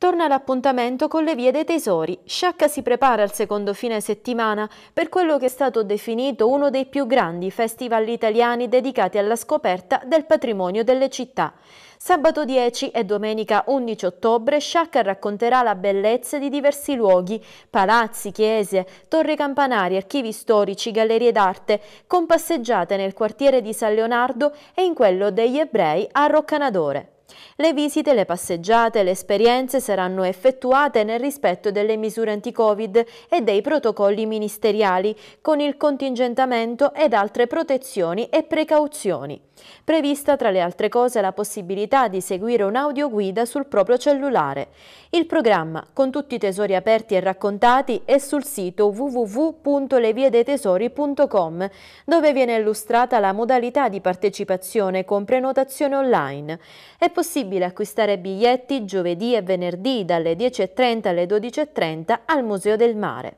Torna l'appuntamento con le vie dei tesori. Sciacca si prepara al secondo fine settimana per quello che è stato definito uno dei più grandi festival italiani dedicati alla scoperta del patrimonio delle città. Sabato 10 e domenica 11 ottobre Sciacca racconterà la bellezza di diversi luoghi, palazzi, chiese, torri campanari, archivi storici, gallerie d'arte, con passeggiate nel quartiere di San Leonardo e in quello degli ebrei a Roccanadore. Le visite, le passeggiate, le esperienze saranno effettuate nel rispetto delle misure anti-Covid e dei protocolli ministeriali, con il contingentamento ed altre protezioni e precauzioni. Prevista tra le altre cose la possibilità di seguire un'audioguida sul proprio cellulare. Il programma, con tutti i tesori aperti e raccontati, è sul sito www.leviedetesori.com, dove viene illustrata la modalità di partecipazione con prenotazione online. È possibile acquistare biglietti giovedì e venerdì dalle 10.30 alle 12.30 al Museo del Mare.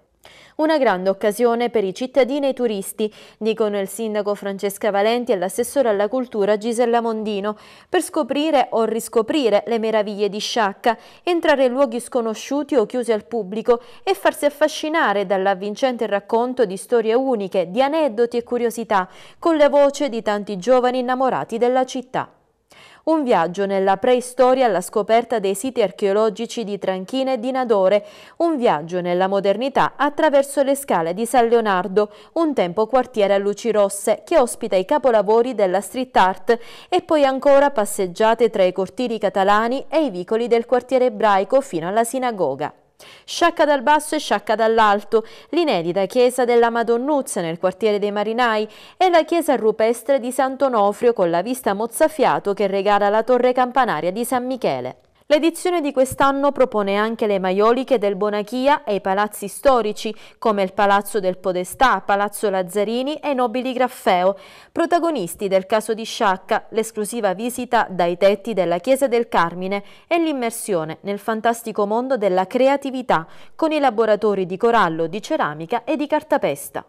Una grande occasione per i cittadini e i turisti, dicono il sindaco Francesca Valenti e l'assessore alla cultura Gisella Mondino, per scoprire o riscoprire le meraviglie di Sciacca, entrare in luoghi sconosciuti o chiusi al pubblico e farsi affascinare dall'avvincente racconto di storie uniche, di aneddoti e curiosità, con la voce di tanti giovani innamorati della città. Un viaggio nella preistoria alla scoperta dei siti archeologici di Tranchina e di Nadore, un viaggio nella modernità attraverso le scale di San Leonardo, un tempo quartiere a luci rosse che ospita i capolavori della street art e poi ancora passeggiate tra i cortili catalani e i vicoli del quartiere ebraico fino alla sinagoga. Sciacca dal basso e sciacca dall'alto, l'inedita chiesa della Madonnuzza nel quartiere dei Marinai e la chiesa rupestre di Sant'Onofrio con la vista mozzafiato che regala la torre campanaria di San Michele. L'edizione di quest'anno propone anche le maioliche del Bonachia e i palazzi storici, come il Palazzo del Podestà, Palazzo Lazzarini e Nobili Graffeo, protagonisti del caso di Sciacca, l'esclusiva visita dai tetti della Chiesa del Carmine e l'immersione nel fantastico mondo della creatività, con i laboratori di corallo, di ceramica e di cartapesta.